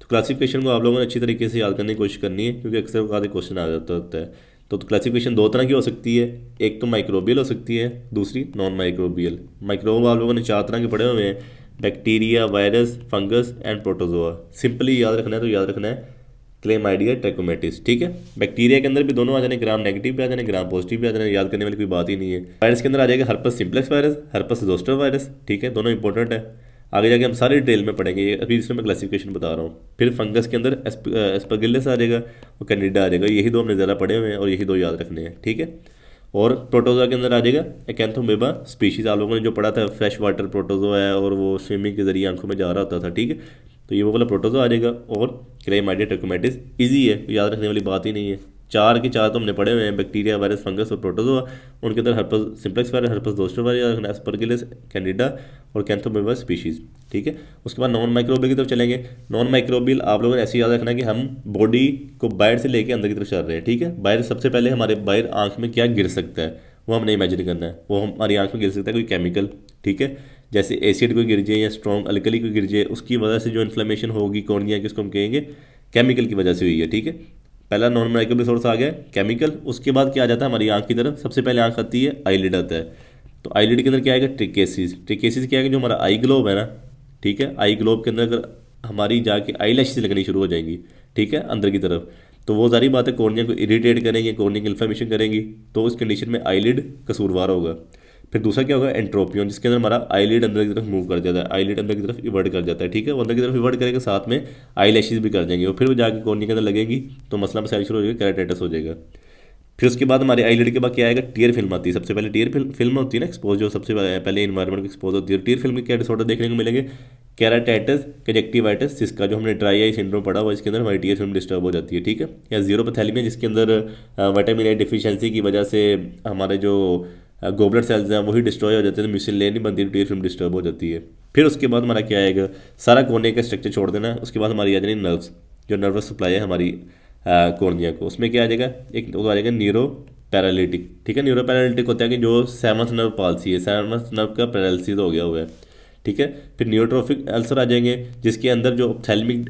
तो क्लासिफिकेशन को आप लोगों ने अच्छी तरीके से याद करने की कोशिश करनी है क्योंकि अक्सर का क्वेश्चन आ जाता होता है तो, तो क्लासिफिकेशन दो तरह की हो सकती है एक तो माइक्रोबियल हो सकती है दूसरी नॉन माइक्रोबियल माइक्रोब आप लोगों ने चार तरह के पढ़े हुए हैं bacteria virus fungus and protozoa simply याद रखना है तो याद रखना है क्लेम आइडिया ट्रेकोमेटिस ठीक है बैक्टीरिया के अंदर भी दोनों आ जाने ग्राम नेगेटिव भी आ जाने ग्राम पॉजिटिव भी आ जाने याद करने वाली कोई बात ही नहीं है वायरस के अंदर आ जाएगा herpes simplex virus herpes zoster virus ठीक है दोनों इंपॉर्टेंट है आगे जाके हम सारे डिटेल में पढ़ेंगे अभी इसमें मैं क्लासिफिकेशन बता रहा हूँ फिर फंगस के अंदर एस्पगिलस आ जाएगा और कैनिडा आ जाएगा यही दो हमने ज़्यादा पढ़े हुए हैं और यही दो याद रखने हैं ठीक है और प्रोटोजोआ के अंदर आ जाएगा एकैंथोमेबा स्पीशीज़ आप लोगों ने जो पढ़ा था फ्रेश वाटर प्रोटोजोआ है और वो स्विमिंग के जरिए आंखों में जा रहा होता था ठीक है तो ये वो वाला प्रोटोजोआ आ जाएगा और क्लेमाइडिया ट्रकोमेटिस ईजी है याद रखने वाली बात ही नहीं है चार के चार तो हमने पढ़े हुए हैं बैक्टीरिया वायरस फंगस और प्रोटोजोआ उनके अंदर herpes simplex virus herpes zoster virus aspergillus candida और कैंथोमेबा स्पीशीज़ ठीक है उसके बाद नॉन माइक्रोबियल की तरफ चलेंगे नॉन माइक्रोबियल आप लोगों ने ऐसे याद रखना कि हम बॉडी को बाहर से लेके अंदर की तरफ चल रहे हैं ठीक है बाहर सबसे पहले हमारे बाहर आँख में क्या गिर सकता है वो हमने इमेजिन करना है वो हमारी आँख में गिर सकता है कोई केमिकल ठीक है जैसे एसिड कोई गिर जाए या स्ट्रॉन्ग अल्कली कोई गिर जाए उसकी वजह से जो इन्फ्लेमेशन होगी कौन या किसको हम कहेंगे केमिकल की वजह से हुई है ठीक है पहला नॉन मेडिकल सोर्स आ गया केमिकल उसके बाद क्या आ जाता है हमारी आँख की तरफ सबसे पहले आँख आती है आईलिड आता है तो आईलिड के अंदर क्या आएगा ट्रिकेसिस ट्रिकेसिस क्या है जो हमारा आई ग्लोब है ना ठीक है आई ग्लोब के अंदर अगर हमारी जाके आई लैशेज लगनी शुरू हो जाएंगी ठीक है अंदर की तरफ तो वो सारी बातें कॉर्निया को इरीटेट करेंगे कॉर्निया की इन्फॉर्मेशन करेंगी तो उस कंडीशन में आईलिड कसूरवार होगा फिर दूसरा क्या होगा एंट्रोपियन जिसके अंदर हमारा आईलिड अंदर की तरफ मूव कर जाता है आईलिड अंदर की तरफ इवर्ट कर जाता है ठीक है अंदर की तरफ इवर्ट करेगा साथ में आई भी कर जाएंगे और फिर वो जाकर कोर्निया के अंदर लगेगी तो मसला मसाइल शुरू हो जाएगा कैराटाइटस हो जाएगा फिर उसके बाद हमारे आईलिड के बाद क्या आएगा टीयर फिल्म आती है सबसे पहले टीयर फिल्म फिल्म होती है ना एक्सपोज जो सबसे पहले इन्वायरमेंट को एक्सपोज होती है टीयर फिल्म के क्या डिसऑर्डर देखने को मिलेंगे कैराटाइटस कजेक्टिवाइटिस जिसका जो हमने ड्राई आई सिंड्रोम पड़ा हुआ इसके अंदर हमारी टीयर फिल्म डिस्टर्ब हो जाती है ठीक है या जीरो पथैलीमिया जिसके अंदर वाइटामिन ए डिफिशियंसी की वजह से हमारे जो गोबलर सेल्स हैं वही डिस्ट्रॉय हो जाते हैं तो नहीं बनती है फिल्म डिस्टर्ब हो जाती है फिर उसके बाद हमारा क्या आएगा सारा कोने का स्ट्रक्चर छोड़ देना उसके बाद हमारी आ जानी नर्व्स जो नर्वस सप्लाई है हमारी कोर्निया को उसमें क्या आ जाएगा एक वो आ जाएगा न्यूरो पैरालिटिक ठीक है न्यूरो पैरालिटिक होता है कि जो सेवंथ नर्व पॉलिसी है सेवंथ नर्व का पैरालिसिस हो गया हुआ है ठीक है फिर न्यूरोट्रॉफिक अल्सर आ जाएंगे जिसके अंदर जो थैलमिक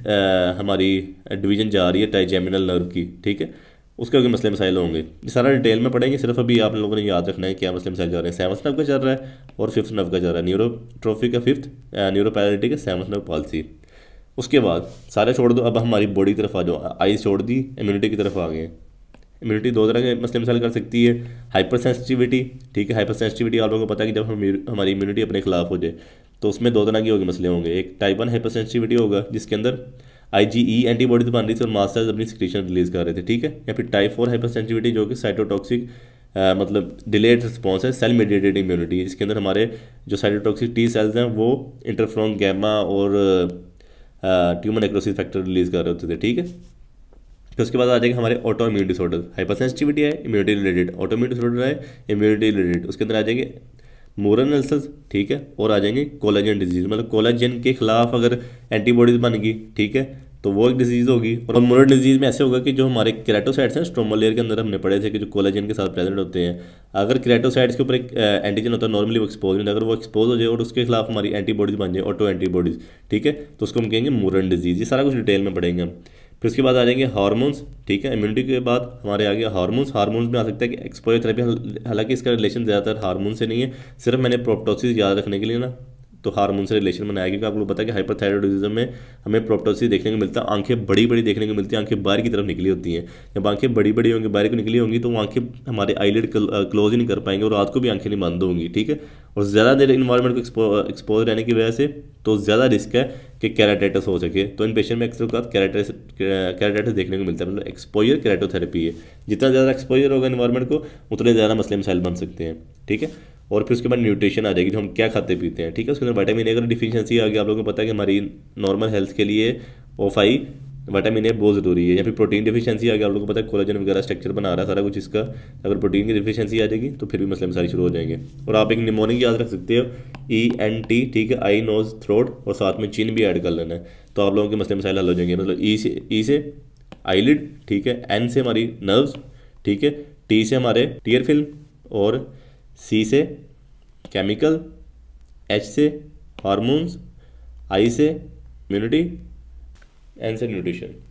हमारी डिवीजन जा रही है टाइजेमिनल नर्व की ठीक है उसके मसले मसाइल होंगे ये सारा डिटेल में पढ़ेंगे सिर्फ अभी आप लोगों ने याद रखना है क्या मसले मसाइल जा रहे हैं सेवन नव का चल रहा है और फिफ्थ नव का चल रहा है न्यूरोट्रोफी का फिफ्थ न्यूरोपैरालिटिक का सेवन स्नफ पॉलिसी उसके बाद सारे छोड़ दो अब हमारी बॉडी की तरफ आ जाओ आइज छोड़ दी इम्यूनिटी की तरफ आ गए इम्यूनिटी दो तरह के मसले मसाइल कर सकती है हाइपर सेंसिटिविटी ठीक है हाइपर सेंसिटिविटी आप लोगों को पता है कि जब हम हमारी इम्यूनिटी अपने खिलाफ हो जाए तो उसमें दो तरह के होगी मसले होंगे एक टाइप वन हाइपर सेंसिटिविटी होगा जिसके अंदर आईजीई एंटीबॉडीज e बन रही थी और मास्टर्स अपनी सिक्रीशन रिलीज कर रहे थे ठीक है या फिर टाइप फोर हाइपर जो कि साइटोटॉक्सिक मतलब डिलेड रिस्पॉन्स है सेल मीडिएटेड इम्यूनिटी इसके अंदर हमारे जो साइटोटॉक्सिक टी सेल्स हैं वो इंटरफ्रॉन गैमा और ट्यूमर नेक्रोसिस फैक्टर रिलीज कर रहे होते थे ठीक है फिर उसके बाद आ जाएगा हमारे autoimmune disorder hypersensitivity है immunity related autoimmune disorder है इम्यूनिटी रिलेटेड उसके अंदर आ जाएंगे मोरन अल्सर्स ठीक है और आ जाएंगे कोलाजन डिजीज मतलब कोलाजन के खिलाफ अगर एंटीबॉडीज बन गई ठीक है तो वो एक डिजीज़ होगी और मोरन डिजीज़ में ऐसे होगा कि जो हमारे क्रेटोसाइड्स हैं स्ट्रोमोलेयर के अंदर हमने पढ़े थे कि जो कोलाजन के साथ प्रेजेंट होते हैं अगर क्रेटोसाइड्स के ऊपर एक एंटीजन होता है नॉर्मली वो एक्सपोज नहीं अगर वो एक्सपोज हो जाए और उसके खिलाफ हमारी एंटीबॉडीज़ बन जाए ऑटो एंटीबॉडीज़ ठीक है तो उसको हम कहेंगे मोरन डिजीज़ ये सारा कुछ डिटेल में पढ़ेंगे हम फिर उसके बाद आ जाएंगे हार्मोन्स ठीक है इम्यूनिटी के बाद हमारे आ गया हार्मोन्स हार्मोन्स में आ सकता है कि एक्सपोजर थेरेपी हालांकि इसका रिलेशन ज़्यादातर हार्मोन से नहीं है सिर्फ मैंने प्रोप्टोसिस याद रखने के लिए ना तो हार्मोन से रिलेशन बनाया क्योंकि आपको पता है कि हाइपरथायरॉयडिज्म में हमें प्रोप्टोसिस देखने को मिलता है आंखें बड़ी बड़ी देखने को मिलती है आंखें बाहर की तरफ निकली होती हैं जब आंखें बड़ी बड़ी होंगी बाहर को निकली होंगी तो वो आंखें हमारे आईलेट क्लोज ही नहीं कर पाएंगे और रात को भी आंखें नहीं बंद होंगी ठीक है और ज़्यादा देर इन्वायरमेंट को एक्सपोज रहने की वजह से तो ज़्यादा रिस्क है कि कैराटाइटिस हो सके तो इन पेशेंट में अक्सर का कैराटाइटिस देखने को मिलता है मतलब एक्सपोजर कैराटोथेरेपी है जितना ज़्यादा एक्सपोजर होगा इन्वायरमेंट को उतने ज़्यादा मसले मसाइल बन सकते हैं ठीक है और फिर उसके बाद न्यूट्रिशन आ जाएगी जो हम क्या खाते पीते हैं ठीक है उसके अंदर वाइटामिन ए अगर डिफिशियंसी आ गई आप लोगों को पता है कि हमारी नॉर्मल हेल्थ के लिए ओफाई वाइटामिन ए बहुत ज़रूरी है या फिर प्रोटीन डिफिशियंसी आ गई आप लोगों को पता है कोलेजन वगैरह स्ट्रक्चर बना रहा है सारा कुछ इसका अगर प्रोटीन की डिफिशियंसी आ जाएगी तो फिर भी मसले मसाले शुरू हो जाएंगे और आप एक निमोनिक याद रख सकते हो ई एन टी ठीक है आई नोज थ्रोट और साथ में चिन भी ऐड कर लेना है तो आप लोगों के मसले मसाइल हल हो जाएंगे मतलब ई e से ई e से आईलिड ठीक है एन से हमारी नर्व्स ठीक है टी से हमारे टीयर फिल्म और सी से केमिकल एच से हार्मोन्स आई से इम्यूनिटी एन से न्यूट्रिशन